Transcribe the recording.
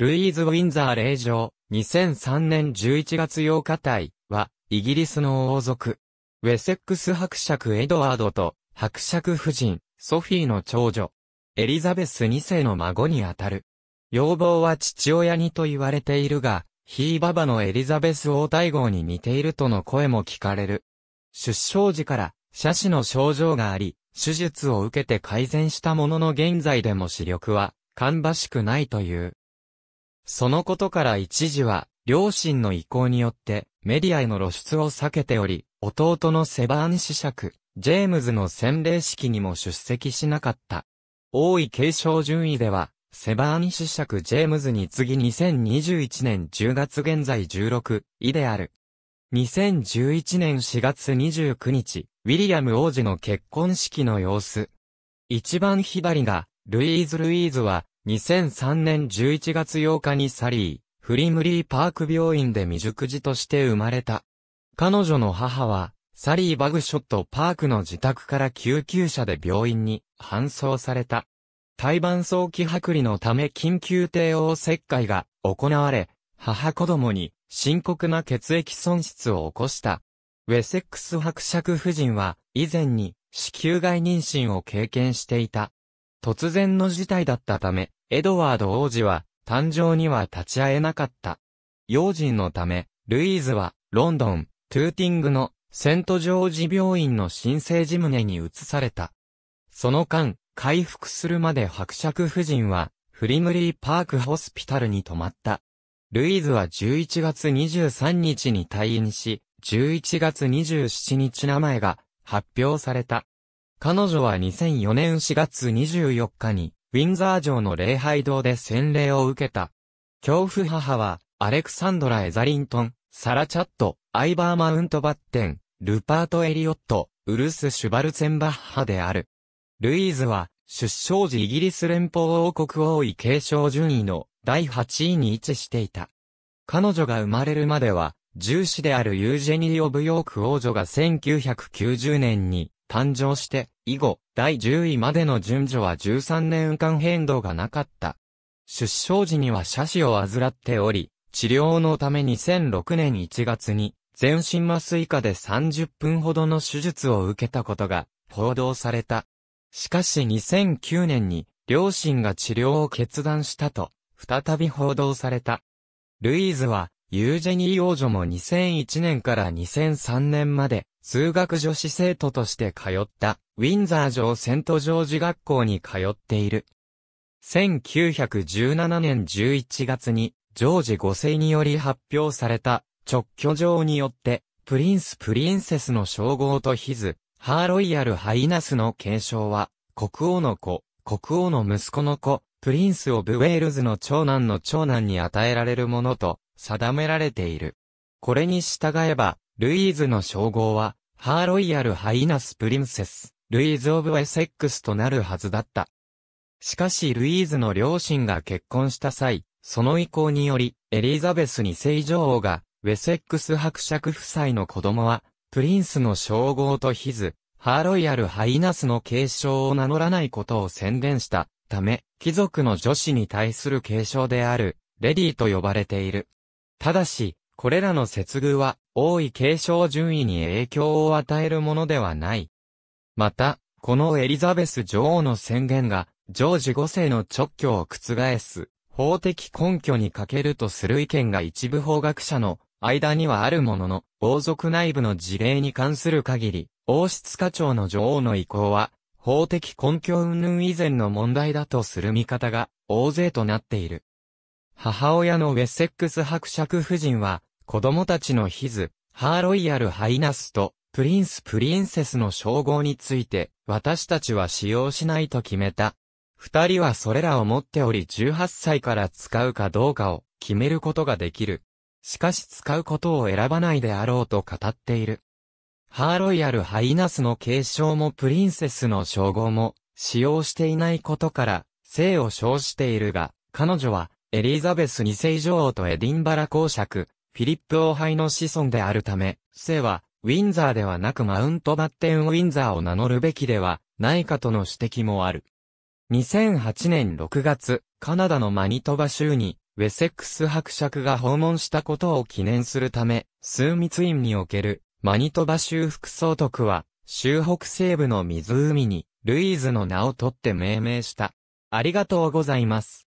ルイーズ・ウィンザー霊場、2003年11月8日隊は、イギリスの王族。ウェセックス伯爵エドワードと、伯爵夫人、ソフィーの長女。エリザベス2世の孫にあたる。要望は父親にと言われているが、ひいばばのエリザベス王太后に似ているとの声も聞かれる。出生時から、斜視の症状があり、手術を受けて改善したものの現在でも視力は、芳しくないという。そのことから一時は、両親の意向によってメディアへの露出を避けており、弟のセバーン子爵、ジェームズの洗礼式にも出席しなかった。王位継承順位では、セバーン子爵ジェームズに次2021年10月現在16位である。2011年4月29日、ウィリアム王子の結婚式の様子。一番左が、ルイーズ・ルイーズは、2003年11月8日にサリー、フリムリーパーク病院で未熟児として生まれた。彼女の母は、サリー・バグショット・パークの自宅から救急車で病院に搬送された。胎盤早期剥離のため緊急帝王切開が行われ、母子供に深刻な血液損失を起こした。ウェセックス伯爵夫人は以前に子宮外妊娠を経験していた。突然の事態だったため、エドワード王子は、誕生には立ち会えなかった。用心のため、ルイーズは、ロンドン、トゥーティングの、セントジョージ病院の新生事務に移された。その間、回復するまで伯爵夫人は、フリムリーパークホスピタルに泊まった。ルイーズは11月23日に退院し、11月27日名前が発表された。彼女は2004年4月24日に、ウィンザー城の礼拝堂で洗礼を受けた。恐怖母は、アレクサンドラ・エザリントン、サラ・チャット、アイバー・マウント・バッテン、ルパート・エリオット、ウルス・シュバルツェンバッハである。ルイーズは、出生時イギリス連邦王国王位継承順位の第8位に位置していた。彼女が生まれるまでは、重視であるユージェニー・オブ・ヨーク王女が1990年に誕生して、以後、第10位までの順序は13年間変動がなかった。出生時には斜視を患っており、治療のため2006年1月に、全身麻酔下で30分ほどの手術を受けたことが報道された。しかし2009年に、両親が治療を決断したと、再び報道された。ルイーズは、ユージェニー王女も2001年から2003年まで、数学女子生徒として通った、ウィンザー城セントジョージ学校に通っている。1917年11月に、ジョージ5世により発表された、直居状によって、プリンス・プリンセスの称号とヒズ、ハーロイヤル・ハイナスの継承は、国王の子、国王の息子の子、プリンス・オブ・ウェールズの長男の長男に与えられるものと定められている。これに従えば、ルイーズの称号は、ハーロイヤルハイナスプリンセス、ルイーズ・オブ・エセックスとなるはずだった。しかしルイーズの両親が結婚した際、その意向により、エリザベス2世女王が、ウェセックス伯爵夫妻の子供は、プリンスの称号とヒズ、ハーロイヤルハイナスの継承を名乗らないことを宣伝したため、貴族の女子に対する継承である、レディーと呼ばれている。ただし、これらの接遇は、王位継承順位に影響を与えるものではない。また、このエリザベス女王の宣言が、ジョージ5世の直挙を覆す、法的根拠に欠けるとする意見が一部法学者の間にはあるものの、王族内部の事例に関する限り、王室課長の女王の意向は、法的根拠云々以前の問題だとする見方が大勢となっている。母親のウェッセックス伯爵夫人は、子供たちのヒズ、ハーロイヤルハイナスと、プリンスプリンセスの称号について、私たちは使用しないと決めた。二人はそれらを持っており18歳から使うかどうかを決めることができる。しかし使うことを選ばないであろうと語っている。ハーロイヤルハイナスの継承もプリンセスの称号も使用していないことから姓を称しているが、彼女はエリザベス2世女王とエディンバラ公爵、フィリップ王杯の子孫であるため、姓は、ウィンザーではなくマウントバッテンウィンザーを名乗るべきではないかとの指摘もある。2008年6月、カナダのマニトバ州に、ウェセックス伯爵が訪問したことを記念するため、スーミツインにおける、マニトバ州副総督は、州北西部の湖に、ルイーズの名を取って命名した。ありがとうございます。